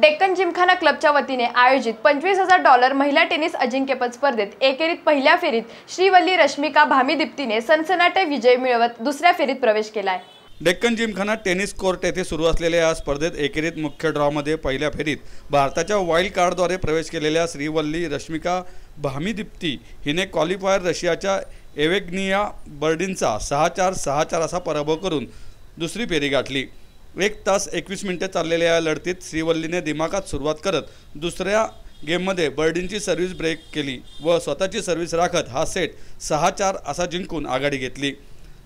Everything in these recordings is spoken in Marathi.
डेक्कन जिमखाना क्लबच्या वतीने आयोजित पंचवीस हजार डॉलर महिला टेनिस अजिंक्यपद स्पर्धेत एकेरीत पहिल्या फेरीत श्रीवल्ली रश्मिका भामी दिप्तीने सनसनाटे विजय मिळवत दुसऱ्या फेरीत प्रवेश केलाय डेक्कन जिमखाना टेनिस कोर्ट येथे सुरू असलेल्या या स्पर्धेत एकेरीत मुख्य ड्रॉमध्ये पहिल्या फेरीत भारताच्या वाईल्ड कार्डद्वारे प्रवेश केलेल्या श्रीवल्ली रश्मिका भामी हिने क्वालिफायर रशियाच्या एवेग्निया बर्डिनचा सहा चार सहा चार असा पराभव करून दुसरी फेरी गाठली एक तास एकवीस मिनिटे चाललेल्या या लढतीत श्रीवल्लीने दिमागात सुरुवात करत दुसऱ्या गेममध्ये बर्डींची सर्व्हिस ब्रेक केली व स्वतःची सर्व्हिस राखत हा सेट सहा चार असा जिंकून आघाडी घेतली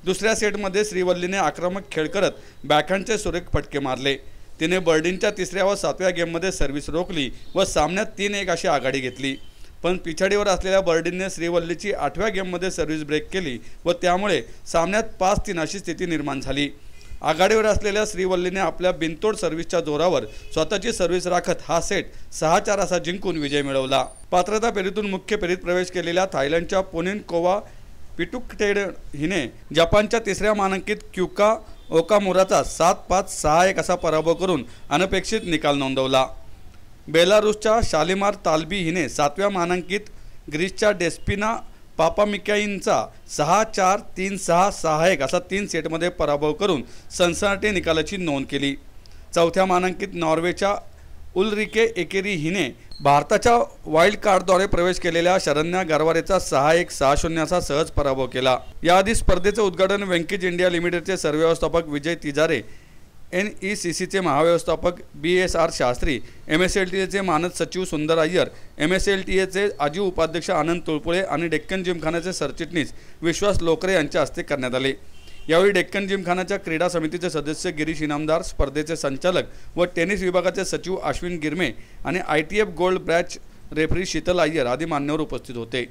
दुसऱ्या सेटमध्ये श्रीवल्लीने आक्रमक खेळ करत बॅकहँडचे सुरेख फटके मारले तिने बर्डींच्या तिसऱ्या व सातव्या गेममध्ये सर्व्हिस रोखली व सामन्यात तीन एक अशी आघाडी घेतली पण पिछाडीवर असलेल्या बर्डीनने श्रीवल्लीची आठव्या गेममध्ये सर्व्हिस ब्रेक केली व त्यामुळे सामन्यात पाच तीन अशी स्थिती निर्माण झाली आघाडीवर असलेल्या श्रीवल्लीने आपल्या बिनतोड सर्व्हिसच्या जोरावर स्वतःची सर्व्हिस राखत हा सेट सहा चार असा जिंकून विजय मिळवला पात्रता फेरीतून मुख्य फेरीत प्रवेश केलेल्या थायलंडच्या पोनिन कोवा पिटुकटेड हिने जपानच्या तिसऱ्या मानांकित क्युका ओकामोराचा सात पाच सहा एक असा पराभव करून अनपेक्षित निकाल नोंदवला बेलारूसच्या शालिमार तालबी हिने सातव्या मानांकित ग्रीसच्या डेस्पिना पापा मिकाईंचा सहा चार तीन सहा सहा एक असा तीन सेटमध्ये पराभव करून सनसनाटी निकालाची नोंद केली चौथ्या मानांकित नॉर्वेच्या उलरिके एकेरी हिने भारताच्या वाईल्ड कार्डद्वारे प्रवेश केलेल्या शरण्या गारवारेचा सहा एक सहा शून्य असा सहज पराभव केला याआधी स्पर्धेचं उद्घाटन व्यंकेज इंडिया लिमिटेडचे सरव्यवस्थापक Vijay Tijare N E C सीचे महाव्यवस्थापक B S R Shastri M S L T एचे मानद सचिव Sundar Iyer M S L T एचे आजी उपाध्यक्ष आनंद तुळपुळे आणि डेक्कन जिमखानाचे सरचिटणीस विश्वास लोकरे यांच्या हस्ते करण्यात आले यावेळी डेक्कन जिमखानाच्या क्रीडा समितीचे सदस्य गिरीश इनामदार स्पर्धेचे संचालक व टेनिस विभागाचे सचिव अश्विन गिरमे आणि I T F gold badge referee Sheetal Iyer आदी मान्यवर उपस्थित होते